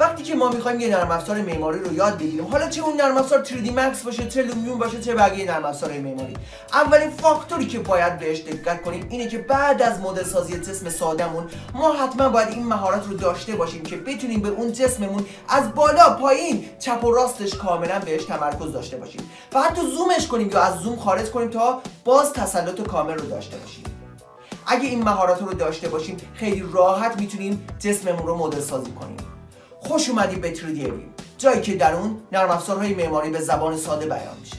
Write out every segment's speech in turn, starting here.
وقتی که ما میخوایم یه نرم افزار معماری رو یاد بگیریم حالا چه اون نرم افزار 3D Max باشه چه لومیون باشه چه بقیه نرم افزارهای معماری اولین فاکتوری که باید بهش دقت کنیم اینه که بعد از مدل سازی جسم سادهمون ما حتما باید این مهارت رو داشته باشیم که بتونیم به اون جسممون از بالا پایین چپ و راستش کاملا بهش تمرکز داشته باشیم و حتی زومش کنیم یا از زوم خارج کنیم تا باز تسلط کامل رو داشته باشیم اگه این مهارت رو داشته باشیم خیلی راحت میتونیم جسممون رو مدل سازی کنیم خوش اومدید به تریدیوی جایی که در اون نرم های معماری به زبان ساده بیان میشه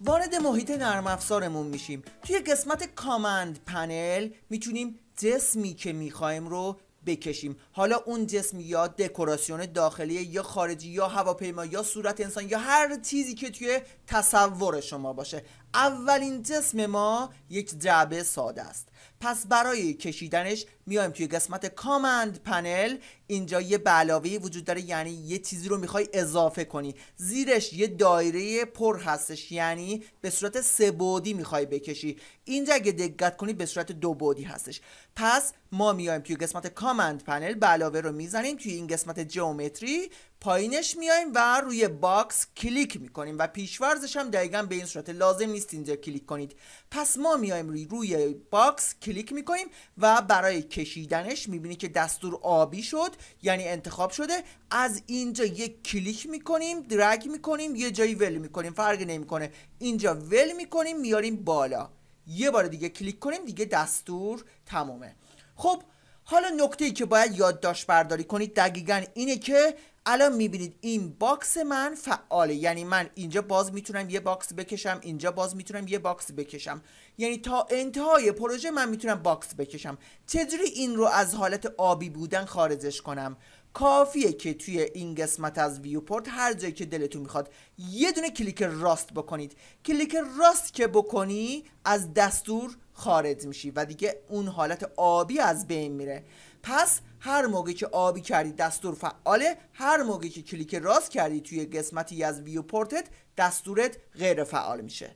وارد محیط نرم افزارمون میشیم توی قسمت کامند پنل میتونیم جسمی که میخوایم رو بکشیم حالا اون جسم یا دکوراسیون داخلی یا خارجی یا هواپیما یا صورت انسان یا هر چیزی که توی تصور شما باشه اولین جسم ما یک جعبه ساده است پس برای کشیدنش میایم توی قسمت کامند پنل اینجا یه علاوه وجود داره یعنی یه چیزی رو میخوای اضافه کنی زیرش یه دایره پر هستش یعنی به صورت سه بودی میخوای بکشی اینجا اگه دقت کنی به صورت دو بعدی هستش پس ما میایم توی قسمت کامند پنل بلاوه رو میزنیم توی این قسمت جیومتری پایینش میایم و روی باکس کلیک میکنیم و پیشورزش هم دقیقا به این صورت لازم نیست اینجا کلیک کنید پس ما میایم روی, روی باکس کلیک میکنیم و برای کشیدنش میبینی که دستور آبی شد یعنی انتخاب شده از اینجا یک کلیک میکنیم درگ میکنیم یه جایی ول میکنیم فرق نمیکنه اینجا ول میکنیم میاریم بالا یه بار دیگه کلیک کنیم دیگه دستور تمومه خب حالا نکته ای که باید یادداشت برداری کنید دقیقا اینه که الان میبینید این باکس من فعاله یعنی من اینجا باز میتونم یه باکس بکشم اینجا باز میتونم یه باکس بکشم یعنی تا انتهای پروژه من میتونم باکس بکشم چجوری این رو از حالت آبی بودن خارجش کنم کافیه که توی این قسمت از ویوپورت هر جایی که دلتون میخواد یه دونه کلیک راست بکنید کلیک راست که بکنی از دستور خارج میشی و دیگه اون حالت آبی از بین میره پس هر موقعی که آبی کردی دستور فعاله هر موقعی که کلیک راست کردی توی قسمتی از ویوپورتت دستورت غیر فعال میشه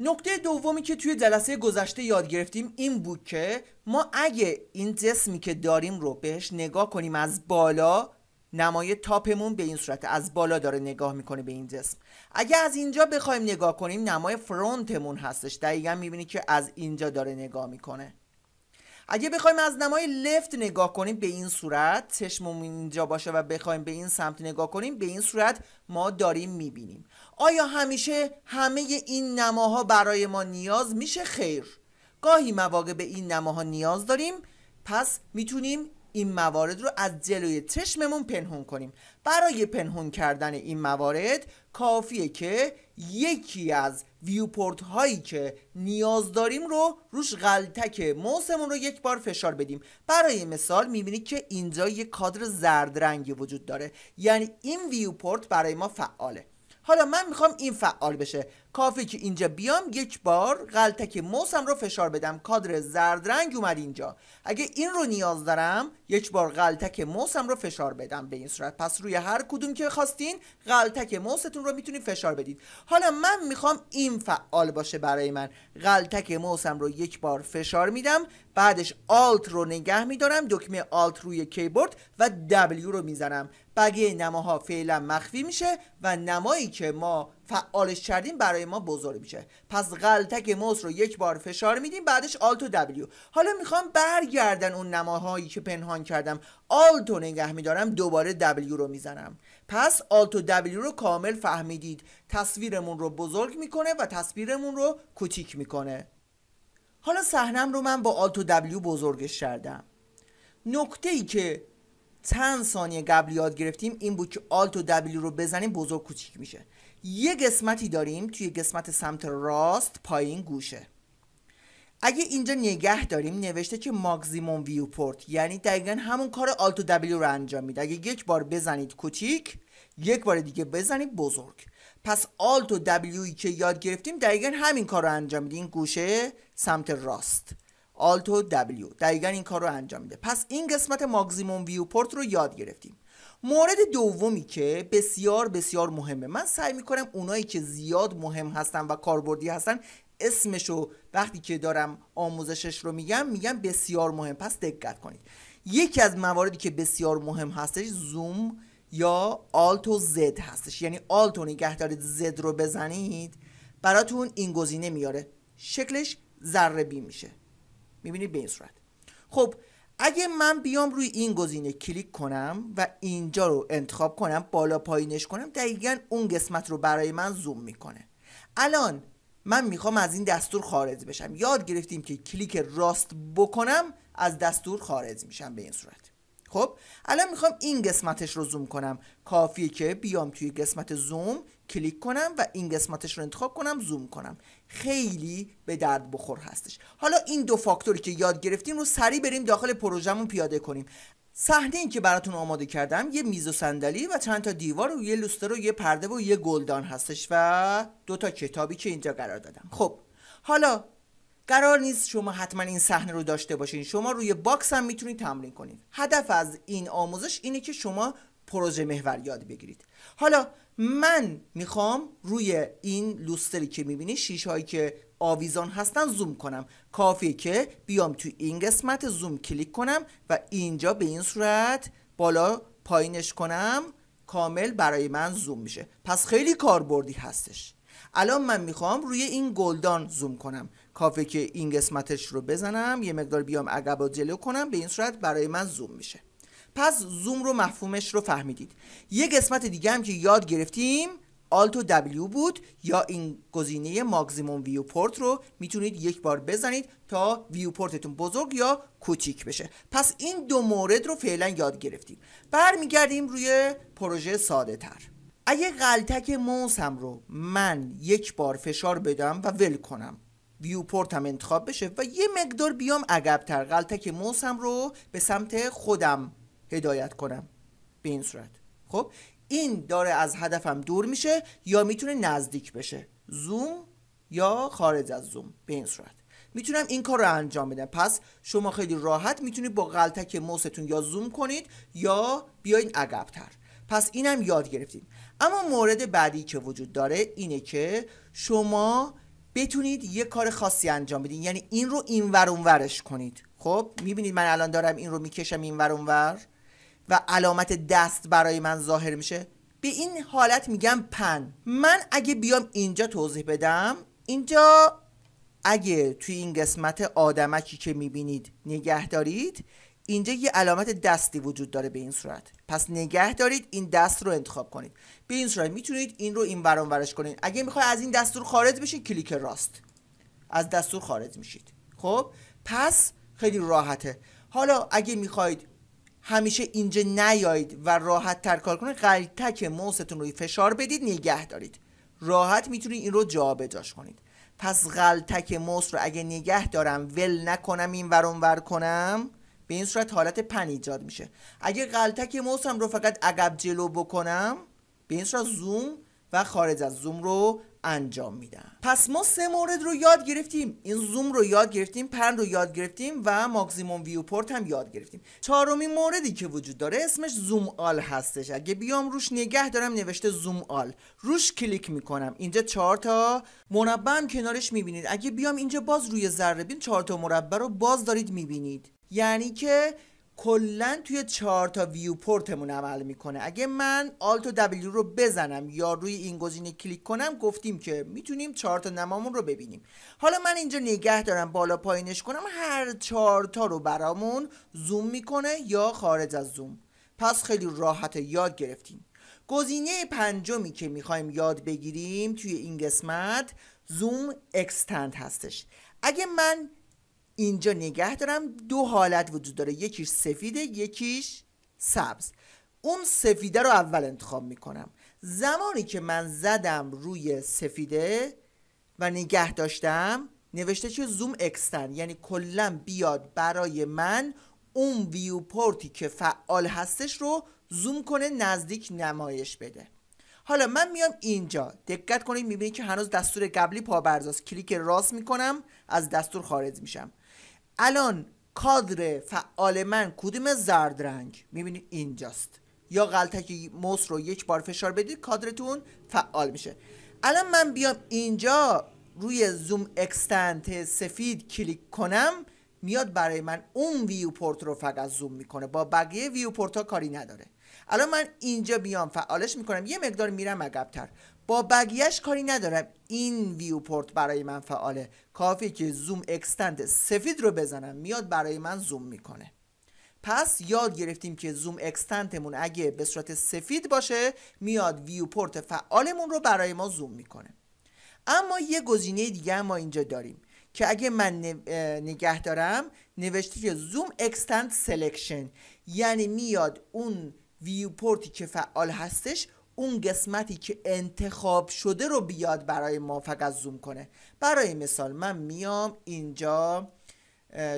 نکته دومی که توی جلسه گذشته یاد گرفتیم این بود که ما اگه این جسمی که داریم رو بهش نگاه کنیم از بالا نمای تاپمون به این صورت از بالا داره نگاه میکنه به این جسم اگه از اینجا بخوایم نگاه کنیم نمای فرونتمون هستش دقیقا میبینی که از اینجا داره نگاه میکنه اگه بخوایم از نمای لفت نگاه کنیم به این صورت چشممون اینجا باشه و بخوایم به این سمت نگاه کنیم به این صورت ما داریم میبینیم آیا همیشه همه این نماها برای ما نیاز میشه خیر گاهی مواقع به این نماها نیاز داریم پس میتونیم این موارد رو از جلوی چشممون پنهون کنیم برای پنهون کردن این موارد کافیه که یکی از ویوپورت هایی که نیاز داریم رو روش غلطک موسمون رو یک بار فشار بدیم برای مثال میبینید که اینجا یک کادر زرد رنگی وجود داره یعنی این ویوپورت برای ما فعاله حالا من میخوام این فعال بشه کافی که اینجا بیام یک بار غلطک موسم رو فشار بدم کادر زرد رنگ اومد اینجا اگه این رو نیاز دارم یک بار غلطک موسم رو فشار بدم به این صورت پس روی هر کدوم که خواستین غلطک موستون رو میتونید فشار بدید حالا من میخوام این فعال باشه برای من غلطک موسم رو یک بار فشار میدم بعدش آلت رو نگه میدارم دکمه آلت روی کیبورد و W رو میزنم بقیه نماها فعلا مخفی میشه و نمایی که ما فعالش کردیم برای ما بزرگ میشه پس غلطک موس رو یک بار فشار میدیم بعدش آلت و دبلیو حالا میخوام برگردن اون نماهایی که پنهان کردم آلتو نگه میدارم دوباره دبلیو رو میزنم پس آلت و دبلیو رو کامل فهمیدید تصویرمون رو بزرگ میکنه و تصویرمون رو کوچیک میکنه حالا صحنم رو من با آلت و دبلیو بزرگش کردم نکته ای که چند ثانیه قبل یاد گرفتیم این بود که آلت و رو بزنیم بزرگ کوچیک میشه یه قسمتی داریم توی قسمت سمت راست پایین گوشه اگه اینجا نگه داریم نوشته که ماکزیموم ویوپورت یعنی دقیقا همون کار آلتو دبلیو رو انجام میده اگه یک بار بزنید کوچیک یک بار دیگه بزنید بزرگ پس آلتو که یاد گرفتیم دقیقا همین کار رو انجام میده این گوشه سمت راست آلتو دبلیو دقیقا این کار رو انجام میده پس این قسمت ماکزیموم ویوپورت رو یاد گرفتیم مورد دومی که بسیار بسیار مهمه من سعی میکنم اونایی که زیاد مهم هستن و کاربردی هستن اسمشو وقتی که دارم آموزشش رو میگم میگم بسیار مهم پس دقت کنید یکی از مواردی که بسیار مهم هستش زوم یا آلت و زد هستش یعنی آلت و نگه دارید زد رو بزنید براتون این گزینه میاره شکلش ذره بین میشه میبینید به این صورت خب اگه من بیام روی این گزینه کلیک کنم و اینجا رو انتخاب کنم بالا پایینش کنم دقیقا اون قسمت رو برای من زوم میکنه الان من میخوام از این دستور خارج بشم یاد گرفتیم که کلیک راست بکنم از دستور خارج میشم به این صورت خب الان میخوام این قسمتش رو زوم کنم کافیه که بیام توی قسمت زوم کلیک کنم و این قسمتش رو انتخاب کنم زوم کنم خیلی به درد بخور هستش حالا این دو فاکتوری که یاد گرفتیم رو سریع بریم داخل پروژمون پیاده کنیم صحنه این که براتون آماده کردم یه میز و صندلی و چند تا دیوار و یه لوستر و یه پرده و یه گلدان هستش و دو تا کتابی که اینجا قرار دادم خب حالا قرار نیست شما حتما این صحنه رو داشته باشین شما روی باکس هم میتونید تمرین کنید هدف از این آموزش اینه که شما پروژه محور یاد بگیرید حالا من میخوام روی این لوستری که میبینی شیش هایی که آویزان هستن زوم کنم کافیه که بیام تو این قسمت زوم کلیک کنم و اینجا به این صورت بالا پایینش کنم کامل برای من زوم میشه پس خیلی کاربردی هستش الان من میخوام روی این گلدان زوم کنم کافه که این قسمتش رو بزنم یه مقدار بیام عقب و جلو کنم به این صورت برای من زوم میشه پس زوم رو مفهومش رو فهمیدید یه قسمت دیگه هم که یاد گرفتیم Alt و W بود یا این گزینه ویو ویوپورت رو میتونید یک بار بزنید تا ویوپورتتون بزرگ یا کوچیک بشه پس این دو مورد رو فعلا یاد گرفتیم برمیگردیم روی پروژه ساده تر اگه موس موسم رو من یک بار فشار بدم و ول کنم ویوپورت هم انتخاب بشه و یه مقدار بیام عقبتر موس موسم رو به سمت خودم هدایت کنم به این صورت خب این داره از هدفم دور میشه یا میتونه نزدیک بشه زوم یا خارج از زوم به این صورت میتونم این کار رو انجام بدم پس شما خیلی راحت میتونید با غلطک موستون یا زوم کنید یا بیاین عقبتر پس اینم یاد گرفتیم اما مورد بعدی که وجود داره اینه که شما بتونید یه کار خاصی انجام بدین یعنی این رو اینور ورش کنید خب میبینید من الان دارم این رو میکشم اینور اونور و علامت دست برای من ظاهر میشه به این حالت میگم پن من اگه بیام اینجا توضیح بدم اینجا اگه توی این قسمت آدمکی که میبینید نگه دارید اینجا یه علامت دستی وجود داره به این صورت پس نگه دارید این دست رو انتخاب کنید به این صورت میتونید این رو این ورنورش ورش کنید اگه میخوای از این دستور خارج بشید کلیک راست از دستور خارج میشید خب پس خیلی راحته حالا اگه میخواید همیشه اینجا نیایید و راحت تر کار کنید غلتک موستون روی فشار بدید نگه دارید راحت میتونید این رو جابجاش کنید پس غلطک موس رو اگه نگه دارم ول نکنم این ور کنم به این صورت حالت پن ایجاد میشه اگه غلطک موسم رو فقط عقب جلو بکنم به این صورت زوم و خارج از زوم رو انجام میدم پس ما سه مورد رو یاد گرفتیم این زوم رو یاد گرفتیم پن رو یاد گرفتیم و ماکسیموم ویوپورت هم یاد گرفتیم چهارمین موردی که وجود داره اسمش زوم آل هستش اگه بیام روش نگه دارم نوشته زوم آل روش کلیک میکنم اینجا چهار تا مربع هم کنارش میبینید اگه بیام اینجا باز روی ذره بین چهار تا مربع رو باز دارید میبینید یعنی که کلا توی چهار تا ویوپورتمون عمل میکنه اگه من Alt و W رو بزنم یا روی این گزینه کلیک کنم گفتیم که میتونیم چهار تا نمامون رو ببینیم حالا من اینجا نگه دارم بالا پایینش کنم هر چهار تا رو برامون زوم میکنه یا خارج از زوم پس خیلی راحت یاد گرفتیم گزینه پنجمی که میخوایم یاد بگیریم توی این قسمت زوم اکستند هستش اگه من اینجا نگه دارم دو حالت وجود داره یکیش سفیده یکیش سبز اون سفیده رو اول انتخاب میکنم زمانی که من زدم روی سفیده و نگه داشتم نوشته که زوم اکستن یعنی کلا بیاد برای من اون ویوپورتی که فعال هستش رو زوم کنه نزدیک نمایش بده حالا من میام اینجا دقت کنید میبینید که هنوز دستور قبلی پابرزاست کلیک راست میکنم از دستور خارج میشم الان کادر فعال من کدوم زرد رنگ میبینید اینجاست یا غلطک موس رو یک بار فشار بدید کادرتون فعال میشه الان من بیام اینجا روی زوم اکستنت سفید کلیک کنم میاد برای من اون ویوپورت رو فقط زوم میکنه با بقیه ویوپورت ها کاری نداره الان من اینجا بیام فعالش میکنم یه مقدار میرم عقبتر با بقیهش کاری ندارم این ویوپورت برای من فعاله کافی که زوم اکستند سفید رو بزنم میاد برای من زوم میکنه پس یاد گرفتیم که زوم اکستنتمون اگه به صورت سفید باشه میاد ویوپورت فعالمون رو برای ما زوم میکنه اما یه گزینه دیگه ما اینجا داریم که اگه من نگه دارم نوشته که زوم اکستند سلکشن یعنی میاد اون ویوپورتی که فعال هستش اون قسمتی که انتخاب شده رو بیاد برای ما فقط زوم کنه برای مثال من میام اینجا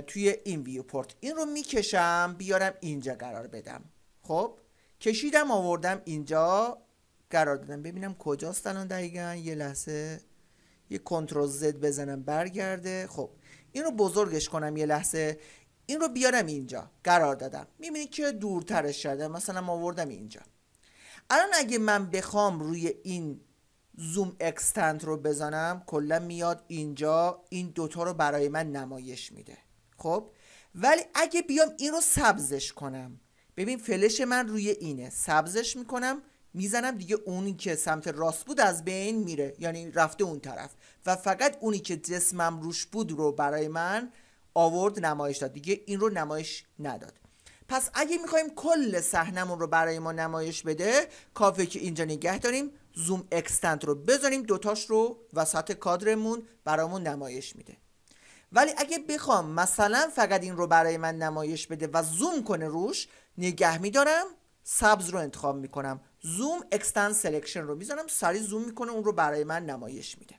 توی این ویوپورت این رو میکشم بیارم اینجا قرار بدم خب کشیدم آوردم اینجا قرار دادم ببینم کجاست الان دقیقا یه لحظه یه کنترل زد بزنم برگرده خب این رو بزرگش کنم یه لحظه این رو بیارم اینجا قرار دادم میبینید که دورترش شده مثلا آوردم اینجا الان اگه من بخوام روی این زوم اکستنت رو بزنم کلا میاد اینجا این دوتا رو برای من نمایش میده خب ولی اگه بیام این رو سبزش کنم ببین فلش من روی اینه سبزش میکنم میزنم دیگه اونی که سمت راست بود از بین میره یعنی رفته اون طرف و فقط اونی که جسمم روش بود رو برای من آورد نمایش داد دیگه این رو نمایش نداد پس اگه میخوایم کل صحنمون رو برای ما نمایش بده کافه که اینجا نگه داریم زوم اکستنت رو بذاریم دوتاش رو وسط کادرمون برامون نمایش میده ولی اگه بخوام مثلا فقط این رو برای من نمایش بده و زوم کنه روش نگه میدارم سبز رو انتخاب میکنم زوم اکستند سلکشن رو میزنم سری زوم میکنه اون رو برای من نمایش میده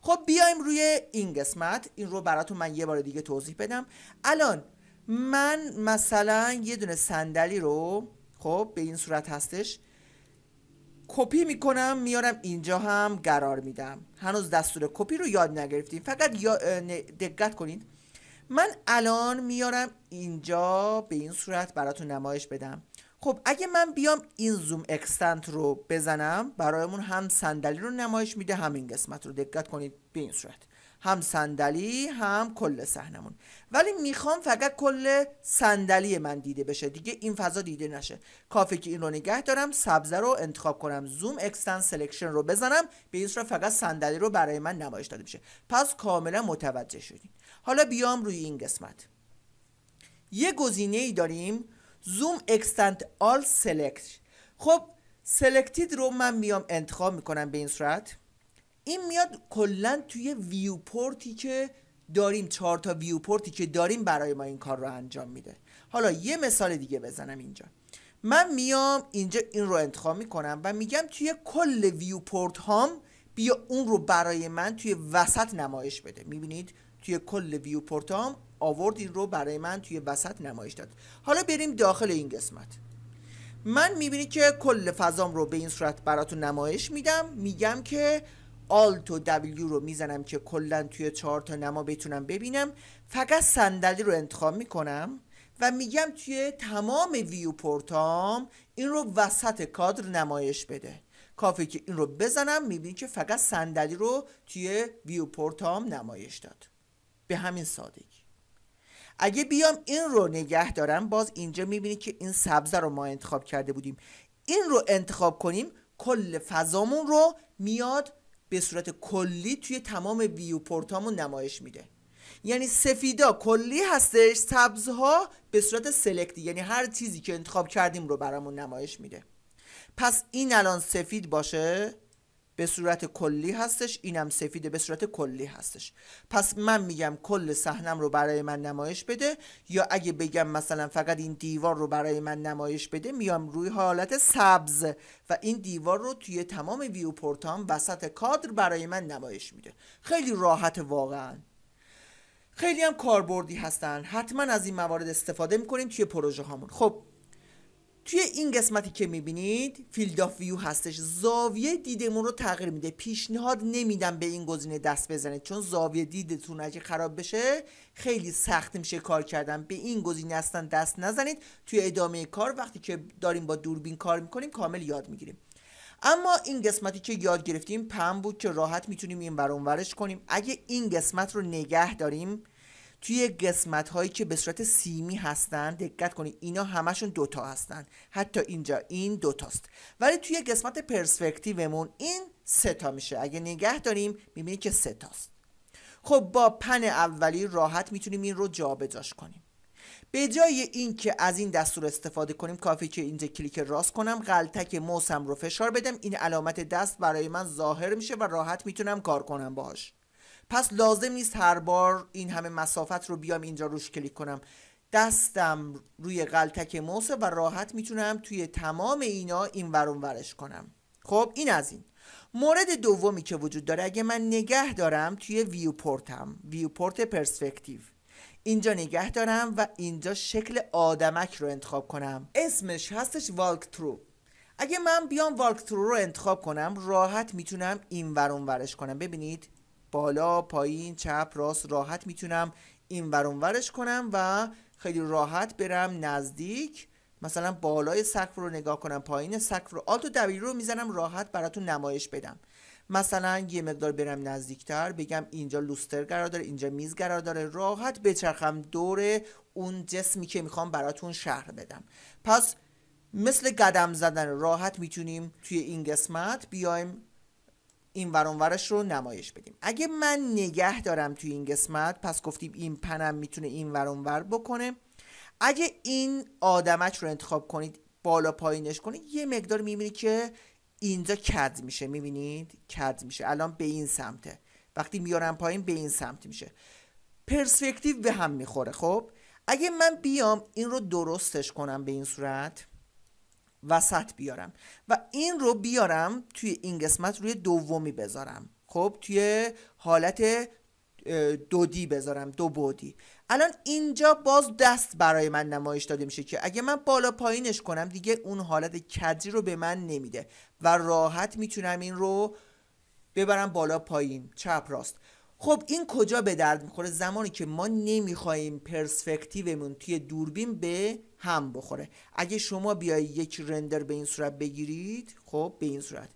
خب بیایم روی این قسمت این رو براتون من یه بار دیگه توضیح بدم الان من مثلا یه دونه صندلی رو خب به این صورت هستش کپی میکنم میارم اینجا هم قرار میدم هنوز دستور کپی رو یاد نگرفتیم فقط دقت کنید من الان میارم اینجا به این صورت براتون نمایش بدم خب اگه من بیام این زوم اکستنت رو بزنم برایمون هم صندلی رو نمایش میده همین قسمت رو دقت کنید به این صورت هم صندلی هم کل صحنمون ولی میخوام فقط کل صندلی من دیده بشه دیگه این فضا دیده نشه کافی که این رو نگه دارم سبز رو انتخاب کنم زوم اکستن سلکشن رو بزنم به این صورت فقط صندلی رو برای من نمایش داده بشه پس کاملا متوجه شدیم حالا بیام روی این قسمت یه گزینه ای داریم زوم اکستند آل سلکت خب سلکتید رو من میام انتخاب میکنم به این صورت این میاد کلا توی ویوپورتی که داریم چهار تا ویوپورتی که داریم برای ما این کار رو انجام میده حالا یه مثال دیگه بزنم اینجا من میام اینجا این رو انتخاب میکنم و میگم توی کل ویوپورت هام بیا اون رو برای من توی وسط نمایش بده میبینید توی کل ویوپورت هام آورد این رو برای من توی وسط نمایش داد حالا بریم داخل این قسمت من میبینید که کل فضام رو به این صورت براتون نمایش میدم میگم که آلت و دبلیو رو میزنم که کلا توی چهار تا نما بتونم ببینم فقط صندلی رو انتخاب میکنم و میگم توی تمام ویو این رو وسط کادر نمایش بده کافی که این رو بزنم میبینی که فقط صندلی رو توی ویو نمایش داد به همین سادگی اگه بیام این رو نگه دارم باز اینجا میبینی که این سبزه رو ما انتخاب کرده بودیم این رو انتخاب کنیم کل فضامون رو میاد به صورت کلی توی تمام ویو نمایش میده یعنی سفیدا کلی هستش سبزها به صورت سلکتی یعنی هر چیزی که انتخاب کردیم رو برامون نمایش میده پس این الان سفید باشه به صورت کلی هستش اینم سفیده به صورت کلی هستش پس من میگم کل صحنم رو برای من نمایش بده یا اگه بگم مثلا فقط این دیوار رو برای من نمایش بده میام روی حالت سبز و این دیوار رو توی تمام ویوپورتام هم وسط کادر برای من نمایش میده خیلی راحت واقعا خیلی هم کاربردی هستن حتما از این موارد استفاده میکنیم توی پروژه هامون خب توی این قسمتی که میبینید فیلد آف ویو هستش زاویه دیدمون رو تغییر میده پیشنهاد نمیدم به این گزینه دست بزنید چون زاویه دیدتون اگه خراب بشه خیلی سخت میشه کار کردن به این گزینه اصلا دست نزنید توی ادامه کار وقتی که داریم با دوربین کار میکنیم کامل یاد میگیریم اما این قسمتی که یاد گرفتیم پم بود که راحت میتونیم این ورش کنیم اگه این قسمت رو نگه داریم توی قسمت هایی که به صورت سیمی هستن دقت کنید اینا همشون دوتا هستن حتی اینجا این دوتاست ولی توی قسمت پرسپکتیومون این سه تا میشه اگه نگه داریم میبینید که سه تاست خب با پن اولی راحت میتونیم این رو جابجاش کنیم به جای اینکه از این دستور استفاده کنیم کافی که اینجا کلیک راست کنم غلطک موسم رو فشار بدم این علامت دست برای من ظاهر میشه و راحت میتونم کار کنم باش پس لازم نیست هر بار این همه مسافت رو بیام اینجا روش کلیک کنم دستم روی غلطک موس و راحت میتونم توی تمام اینا این ورون ورش کنم خب این از این مورد دومی که وجود داره اگه من نگه دارم توی ویوپورتم ویوپورت پرسپکتیو اینجا نگه دارم و اینجا شکل آدمک رو انتخاب کنم اسمش هستش والک ترو اگه من بیام والک ترو رو انتخاب کنم راحت میتونم این ورون ورش کنم ببینید بالا پایین چپ راست راحت میتونم این ورانورش کنم و خیلی راحت برم نزدیک مثلا بالای سقف رو نگاه کنم پایین سقف رو آلت و دبیر رو میزنم راحت براتون نمایش بدم مثلا یه مقدار برم نزدیکتر بگم اینجا لوستر قرار داره اینجا میز قرار داره راحت بچرخم دور اون جسمی که میخوام براتون شهر بدم پس مثل قدم زدن راحت میتونیم توی این قسمت بیایم این ورانورش رو نمایش بدیم اگه من نگه دارم توی این قسمت پس گفتیم این پنم میتونه این ورانور بکنه اگه این آدمک رو انتخاب کنید بالا پایینش کنید یه مقدار میبینی که اینجا کد میشه میبینید کد میشه الان به این سمته وقتی میارم پایین به این سمت میشه پرسپکتیو به هم میخوره خب اگه من بیام این رو درستش کنم به این صورت وسط بیارم و این رو بیارم توی این قسمت روی دومی بذارم خب توی حالت دودی بذارم دو بودی الان اینجا باز دست برای من نمایش داده میشه که اگه من بالا پایینش کنم دیگه اون حالت کدری رو به من نمیده و راحت میتونم این رو ببرم بالا پایین چپ راست خب این کجا به درد میخوره زمانی که ما نمیخوایم پرسپکتیومون توی دوربین به هم بخوره اگه شما بیای یک رندر به این صورت بگیرید خب به این صورت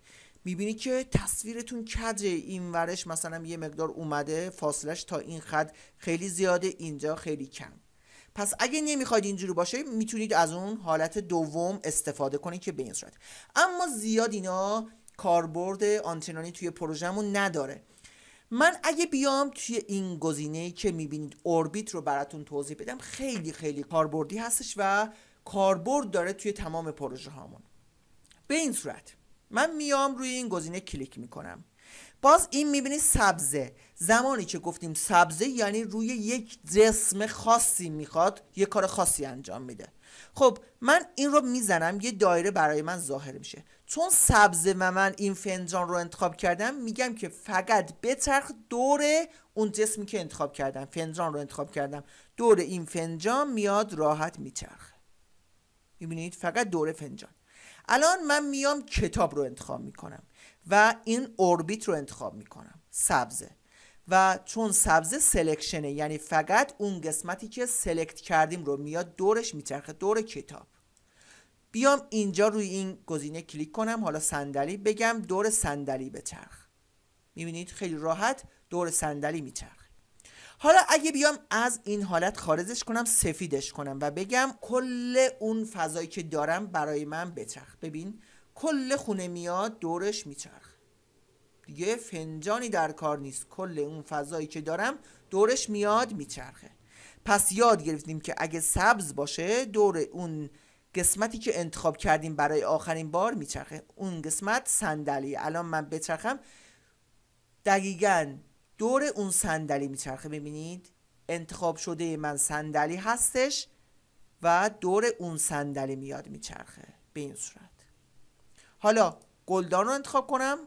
میبینی که تصویرتون کدر این ورش مثلا یه مقدار اومده فاصلش تا این خط خیلی زیاده اینجا خیلی کم پس اگه نمیخواید اینجوری باشه میتونید از اون حالت دوم استفاده کنید که به این صورت اما زیاد اینا کاربرد آنتنانی توی پروژهمون نداره من اگه بیام توی این گزینه که میبینید اوربیت رو براتون توضیح بدم خیلی خیلی کاربردی هستش و کاربرد داره توی تمام پروژه هامون به این صورت من میام روی این گزینه کلیک میکنم باز این میبینی سبزه زمانی که گفتیم سبزه یعنی روی یک جسم خاصی میخواد یه کار خاصی انجام میده خب من این رو میزنم یه دایره برای من ظاهر میشه چون سبز و من این فنجان رو انتخاب کردم میگم که فقط بچرخ دور اون جسمی که انتخاب کردم فنجان رو انتخاب کردم دور این فنجان میاد راحت میچرخه میبینید فقط دور فنجان الان من میام کتاب رو انتخاب میکنم و این اوربیت رو انتخاب میکنم سبزه و چون سبز سلکشنه یعنی فقط اون قسمتی که سلکت کردیم رو میاد دورش میچرخه دور کتاب بیام اینجا روی این گزینه کلیک کنم حالا صندلی بگم دور صندلی بچرخ میبینید خیلی راحت دور صندلی میچرخه حالا اگه بیام از این حالت خارجش کنم سفیدش کنم و بگم کل اون فضایی که دارم برای من بچرخ ببین کل خونه میاد دورش میچرخ یه فنجانی در کار نیست کل اون فضایی که دارم دورش میاد میچرخه پس یاد گرفتیم که اگه سبز باشه دور اون قسمتی که انتخاب کردیم برای آخرین بار میچرخه اون قسمت صندلی الان من بچرخم دقیقا دور اون صندلی میچرخه ببینید انتخاب شده من صندلی هستش و دور اون صندلی میاد میچرخه به این صورت حالا گلدان رو انتخاب کنم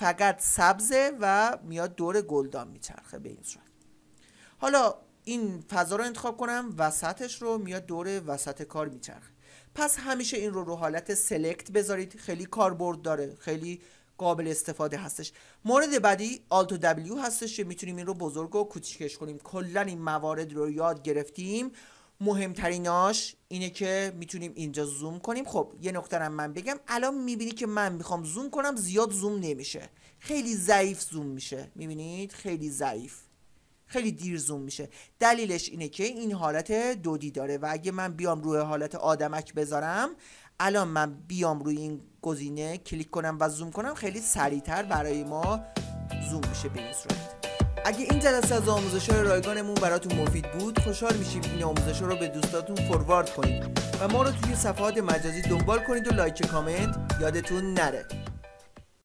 فقط سبزه و میاد دور گلدان میچرخه به این صورت حالا این فضا رو انتخاب کنم وسطش رو میاد دور وسط کار میچرخه پس همیشه این رو رو حالت سلکت بذارید خیلی کاربرد داره خیلی قابل استفاده هستش مورد بعدی و W هستش که میتونیم این رو بزرگ و کوچیکش کنیم کلا این موارد رو یاد گرفتیم مهمتریناش اینه که میتونیم اینجا زوم کنیم خب یه نکترم من بگم الان میبینی که من میخوام زوم کنم زیاد زوم نمیشه خیلی ضعیف زوم میشه میبینید خیلی ضعیف خیلی دیر زوم میشه دلیلش اینه که این حالت دودی داره و اگه من بیام روی حالت آدمک بذارم الان من بیام روی این گزینه کلیک کنم و زوم کنم خیلی سریعتر برای ما زوم میشه به این صورت اگه این جلسه از آموزش رایگانمون براتون مفید بود خوشحال میشیم این آموزش رو به دوستاتون فوروارد کنید و ما رو توی صفحات مجازی دنبال کنید و لایک کامنت یادتون نره